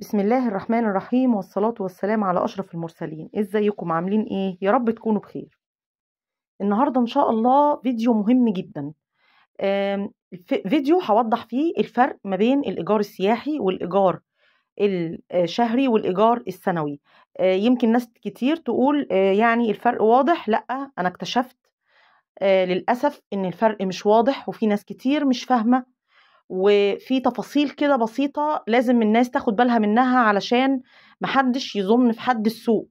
بسم الله الرحمن الرحيم والصلاة والسلام على أشرف المرسلين إيه إزيكم عاملين إيه؟ يا رب تكونوا بخير النهاردة إن شاء الله فيديو مهم جدا فيديو هوضح فيه الفرق ما بين الإيجار السياحي والإيجار الشهري آه، والإيجار السنوي آه، يمكن ناس كتير تقول آه، يعني الفرق واضح لأ أنا اكتشفت للأسف إن الفرق مش واضح وفي ناس كتير مش فاهمة وفي تفاصيل كده بسيطة لازم الناس تاخد بالها منها علشان محدش يظن في حد السوء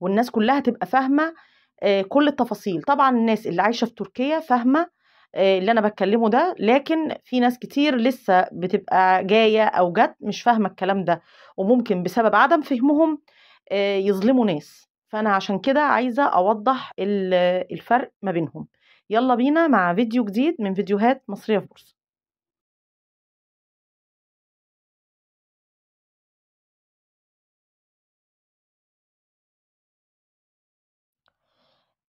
والناس كلها تبقى فاهمة آه، كل التفاصيل طبعا الناس اللي عايشة في تركيا فاهمة آه، اللي أنا بتكلمه ده لكن في ناس كتير لسه بتبقى جاية أو جت مش فاهمة الكلام ده وممكن بسبب عدم فهمهم آه، يظلموا ناس فأنا عشان كده عايزة أوضح الفرق ما بينهم يلا بينا مع فيديو جديد من فيديوهات مصرية في بورصة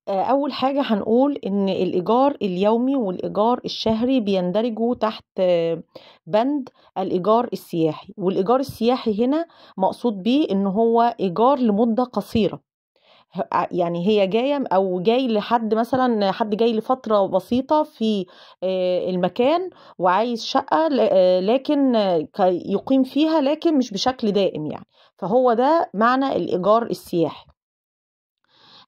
آه، أول حاجة هنقول إن الإيجار اليومي والإيجار الشهري بيندرجوا تحت آه، بند الإيجار السياحي والإيجار السياحي هنا مقصود بيه إن هو إيجار لمدة قصيرة آه، يعني هي جاية أو جاي لحد مثلا حد جاي لفترة بسيطة في المكان وعايز شقة لكن يقيم فيها لكن مش بشكل دائم يعني فهو ده معنى الإيجار السياحي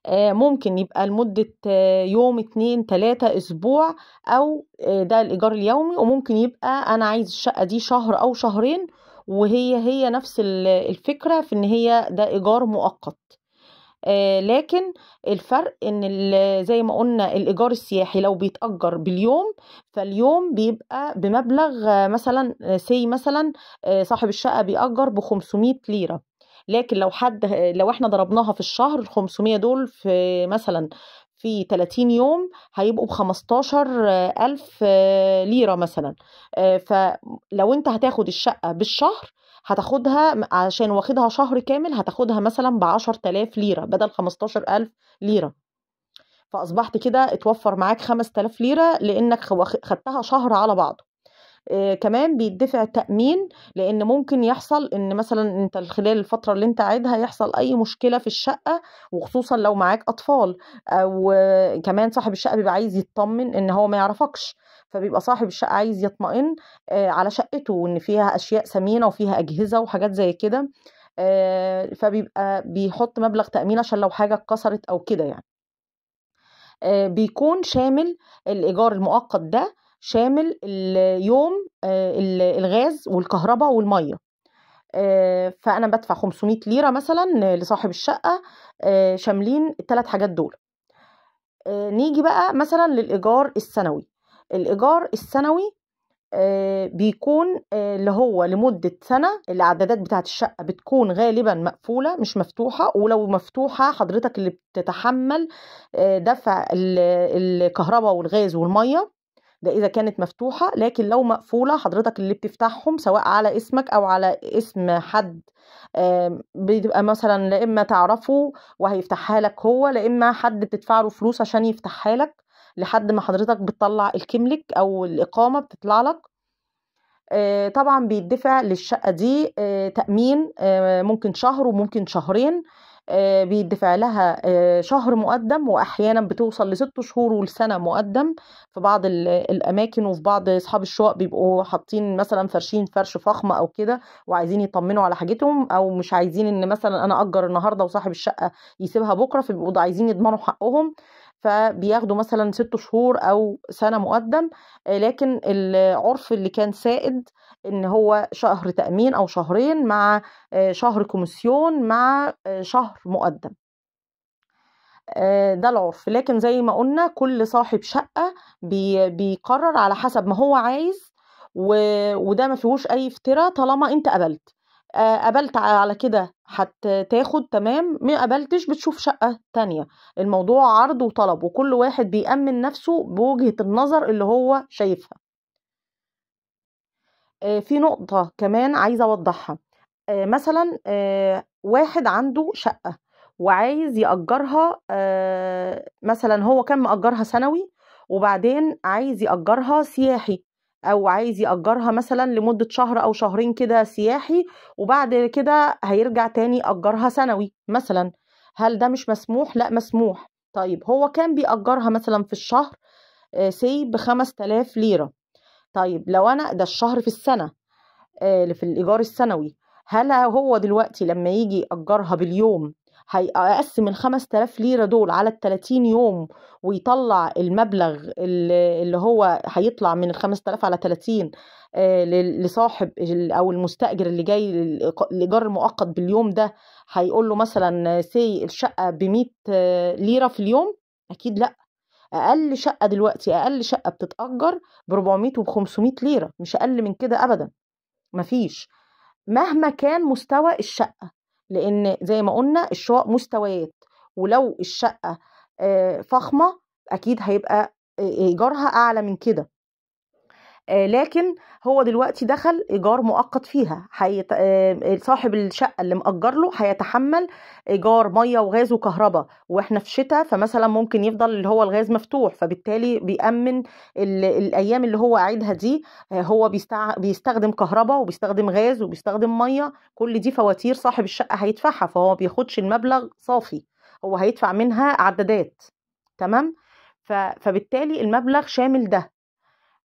آه، ممكن يبقى لمدة آه، يوم اتنين تلاتة أسبوع أو آه، ده الإيجار اليومي وممكن يبقى أنا عايز الشقة دي شهر أو شهرين وهي هي نفس الفكرة في إن هي ده إيجار مؤقت لكن الفرق ان زي ما قلنا الايجار السياحي لو بيتاجر باليوم فاليوم بيبقى بمبلغ مثلا سي مثلا صاحب الشقه بيأجر ب 500 ليره لكن لو حد لو احنا ضربناها في الشهر ال 500 دول في مثلا في 30 يوم هيبقوا ب 15 ألف ليره مثلا آه، فلو انت هتاخد الشقه بالشهر هتاخدها عشان واخدها شهر كامل هتاخدها مثلا ب 10000 ليره بدل 15000 ليره فاصبحت كده اتوفر معاك 5000 ليره لانك خدتها شهر على بعضه آه، كمان بيدفع تأمين لأن ممكن يحصل إن مثلا أنت خلال الفترة اللي أنت عايدها يحصل أي مشكلة في الشقة وخصوصا لو معاك أطفال أو كمان صاحب الشقة بيبقى عايز يطمن إن هو ما يعرفكش فبيبقى صاحب الشقة عايز يطمئن آه، على شقته وإن فيها أشياء ثمينة وفيها أجهزة وحاجات زي كده آه، فبيبقى بيحط مبلغ تأمين عشان لو حاجة اتكسرت أو كده يعني بيكون شامل الإيجار المؤقت ده شامل اليوم آه، الغاز والكهرباء والميه آه، فانا بدفع 500 ليره مثلا لصاحب الشقه آه، شاملين الثلاث حاجات دول نيجي بقى مثلا للايجار السنوي الايجار السنوي بيكون اللي هو لمدة سنة الإعدادات بتاعة الشقة بتكون غالبا مقفولة مش مفتوحة ولو مفتوحة حضرتك اللي بتتحمل دفع الكهرباء والغاز والمية ده إذا كانت مفتوحة لكن لو مقفولة حضرتك اللي بتفتحهم سواء على اسمك أو على اسم حد بتبقى مثلا لا إما تعرفه وهيفتحها لك هو لا إما حد بتدفع له فلوس عشان يفتحها لك لحد ما حضرتك بتطلع الكملك أو الإقامة بتطلع لك آه، طبعا بيدفع للشقة دي آه، تأمين آه، ممكن شهر وممكن شهرين آه، بيدفع لها آه، شهر مقدم واحيانا بتوصل لست شهور ولسنه مقدم في بعض الاماكن وفي بعض اصحاب الشقق بيبقوا حاطين مثلا فرشين فرش فخم او كده وعايزين يطمنوا على حاجتهم او مش عايزين ان مثلا انا اجر النهارده وصاحب الشقه يسيبها بكره فبيبقوا عايزين يضمنوا حقهم فبياخدوا مثلا ست شهور او سنه مقدم آه، لكن العرف اللي كان سائد ان هو شهر تامين او شهرين مع آه، شهر كوميسيون مع آه، شهر مقدم ده العرف لكن زي ما قلنا كل صاحب شقه بيقرر على حسب ما هو عايز وده ما فيهوش اي افتراء طالما انت قبلت آه، قبلت على كده هتاخد تمام ما قبلتش بتشوف شقة تانية الموضوع عرض وطلب وكل واحد بيأمن نفسه بوجهة النظر اللي هو شايفها آه، في نقطة كمان عايزة أوضحها آه، مثلا واحد عنده شقة وعايز يأجرها مثلا هو كان مأجرها سنوي وبعدين عايز يأجرها سياحي او عايز ياجرها مثلا لمده شهر او شهرين كده سياحي وبعد كده هيرجع تاني اجرها سنوي مثلا هل ده مش مسموح لا مسموح طيب هو كان بيأجرها مثلا في الشهر سي ب 5000 ليره طيب لو انا ده الشهر في السنه آه، في الايجار السنوي هل هو دلوقتي لما يجي يأجرها باليوم هيقسم ال 5000 ليره دول على ال 30 يوم ويطلع المبلغ اللي هو هيطلع من ال 5000 على 30 آه، لصاحب او المستاجر اللي جاي الايجار المؤقت باليوم ده هيقول له مثلا سي الشقه ب 100 آه، ليره في اليوم اكيد لا اقل شقه دلوقتي اقل شقه بتتاجر ب 400 وب 500 ليره مش اقل من كده ابدا مفيش مهما كان مستوى الشقه لان زي ما قلنا الشقق مستويات ولو الشقه فخمه اكيد هيبقى ايجارها اعلى من كده آه، لكن هو دلوقتي دخل ايجار مؤقت فيها حيت... آه، صاحب الشقه اللي مأجر له هيتحمل ايجار ميه وغاز وكهرباء واحنا في شتاء فمثلا ممكن يفضل اللي هو الغاز مفتوح فبالتالي بيأمن ال... الايام اللي هو قاعدها دي آه، هو بيستع... بيستخدم كهرباء وبيستخدم غاز وبيستخدم ميه كل دي فواتير صاحب الشقه هيدفعها فهو ما بياخدش المبلغ صافي هو هيدفع منها عدادات تمام فبالتالي المبلغ شامل ده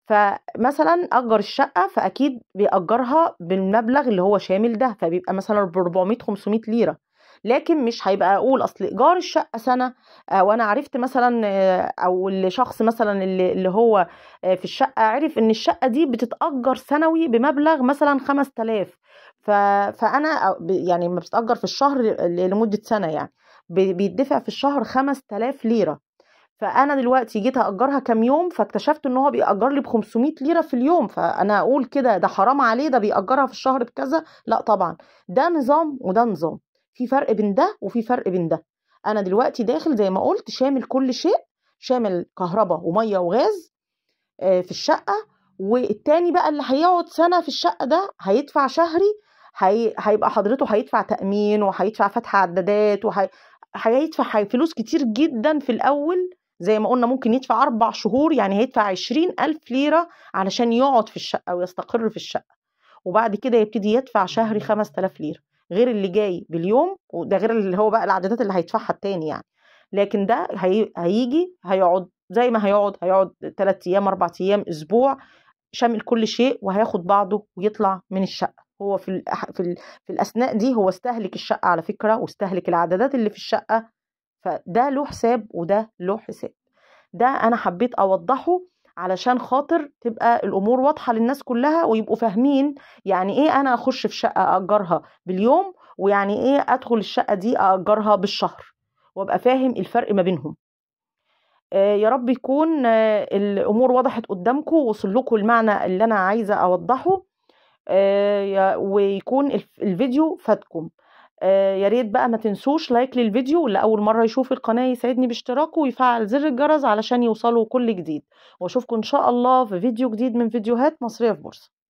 فمثلا اجر الشقه فاكيد بيأجرها بالمبلغ اللي هو شامل ده فبيبقى مثلا ب 400 500 ليره لكن مش هيبقى اقول اصل ايجار الشقه سنه آه، وانا عرفت مثلا آه، او الشخص مثلا اللي هو آه، في الشقه عرف ان الشقه دي بتتاجر سنوي بمبلغ مثلا 5000 فانا يعني ما بتتاجر في الشهر لمده سنه يعني بيدفع في الشهر 5000 ليره فانا دلوقتي جيت اجرها كام يوم فاكتشفت ان هو بيأجر لي ب 500 ليره في اليوم فانا اقول كده ده حرام عليه ده بيأجرها في الشهر بكذا لا طبعا ده نظام وده نظام في فرق بين ده وفي فرق بين ده انا دلوقتي داخل زي ما قلت شامل كل شيء شامل كهرباء وميه وغاز آه، في الشقه والتاني بقى اللي هيقعد سنه في الشقه ده هيدفع شهري هي... هيبقى حضرته هيدفع تامين وهيدفع فتح عدادات وهيدفع وحي... فلوس كتير جدا في الاول زي ما قلنا ممكن يدفع أربع شهور يعني هيدفع عشرين ألف ليرة علشان يقعد في الشقة ويستقر في الشقة وبعد كده يبتدي يدفع شهري 5000 ليرة غير اللي جاي باليوم وده غير اللي هو بقى العدادات اللي هيدفعها التاني يعني لكن ده هي... هيجي هيقعد زي ما هيقعد هيقعد تلات أيام اربع أيام أسبوع شامل كل شيء وهياخد بعضه ويطلع من الشقة هو في ال... في, ال... في الأثناء دي هو استهلك الشقة على فكرة واستهلك العدادات اللي في الشقة فده له حساب وده له حساب ده انا حبيت اوضحه علشان خاطر تبقى الامور واضحه للناس كلها ويبقوا فاهمين يعني ايه انا اخش في شقه اجرها باليوم ويعني ايه ادخل الشقه دي اجرها بالشهر وابقى فاهم الفرق ما بينهم آه، يا رب يكون آه، الامور وضحت قدامكم ووصل لكم المعنى اللي انا عايزه اوضحه آه، ويكون الفيديو فاتكم آه، يا ريت بقى ما تنسوش لايك للفيديو واللي اول مره يشوف القناه يسعدني باشتراكه ويفعل زر الجرس علشان يوصله كل جديد واشوفكم ان شاء الله في فيديو جديد من فيديوهات مصريه في بورصه